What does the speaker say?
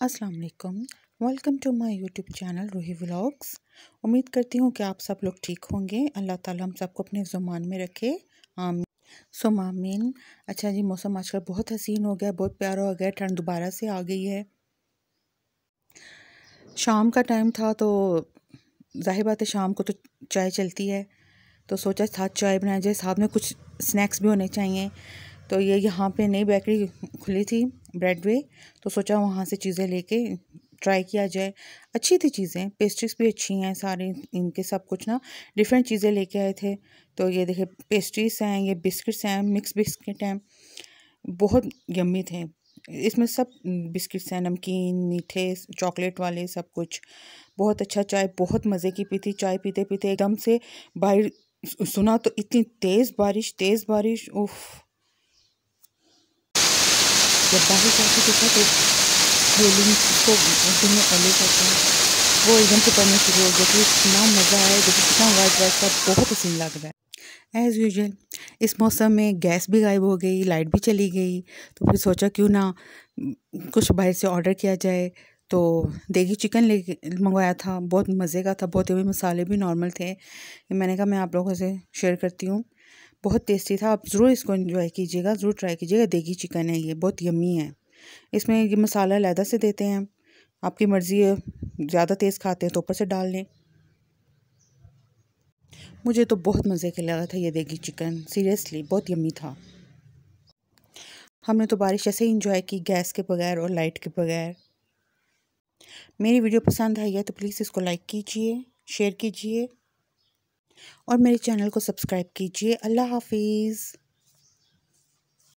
असलकम welcome to my YouTube channel Ruhi vlogs उम्मीद करती हूँ कि आप सब लोग ठीक होंगे अल्लाह ताला हम सबको अपने ज़ुमान में रखे आमीन सो मामीन अच्छा जी मौसम आजकल बहुत हसीन हो गया बहुत प्यारा हो गया ठंड दोबारा से आ गई है शाम का टाइम था तो जाहिर बात है शाम को तो चाय चलती है तो सोचा साथ चाय बनाया जाए साथ में कुछ स्नैक्स भी होने चाहिए तो ये यहाँ पे नई बेकरी खुली थी ब्रेडवे तो सोचा वहाँ से चीज़ें लेके ट्राई किया जाए अच्छी थी चीज़ें पेस्ट्रीज भी अच्छी हैं सारे इनके सब कुछ ना डिफरेंट चीज़ें लेके आए थे तो ये देखे पेस्ट्रीज हैं ये बिस्किट्स हैं मिक्स बिस्किट हैं बहुत यम्मी थे इसमें सब बिस्किट्स हैं नमकीन मीठे चॉकलेट वाले सब कुछ बहुत अच्छा चाय बहुत मज़े की पी थी चाय पीते पीते एकदम से बाहर सुना तो इतनी तेज़ बारिश तेज़ बारिश उफ़ जब बाहर जाके देखा तो खेलिंग को धुएं करते हैं वो एकदम से पड़ना शुरू हो गया इतना मज़ा आया जो कितना वाइट वाइट का बहुत हसीन लग रहा है एज़ यूजल इस मौसम में गैस भी गायब हो गई लाइट भी चली गई तो फिर सोचा क्यों ना कुछ बाहर से ऑर्डर किया जाए तो देगी चिकन ले मंगवाया था बहुत मज़े का था बहुत ही मसाले भी नॉर्मल थे मैंने कहा मैं आप लोगों से शेयर करती हूँ बहुत टेस्टी था आप ज़रूर इसको इंजॉय कीजिएगा ज़रूर ट्राई कीजिएगा देगी चिकन है ये बहुत यमी है इसमें ये मसाला लहदा से देते हैं आपकी मर्ज़ी है ज़्यादा तेज़ खाते हैं तो ऊपर से डाल लें मुझे तो बहुत मज़े के लगा था ये देगी चिकन सीरियसली बहुत यमी था हमने तो बारिश ऐसे ही इंजॉय की गैस के बगैर और लाइट के बगैर मेरी वीडियो पसंद आई है तो प्लीज़ इसको लाइक कीजिए शेयर कीजिए और मेरे चैनल को सब्सक्राइब कीजिए अल्लाह हाफिज़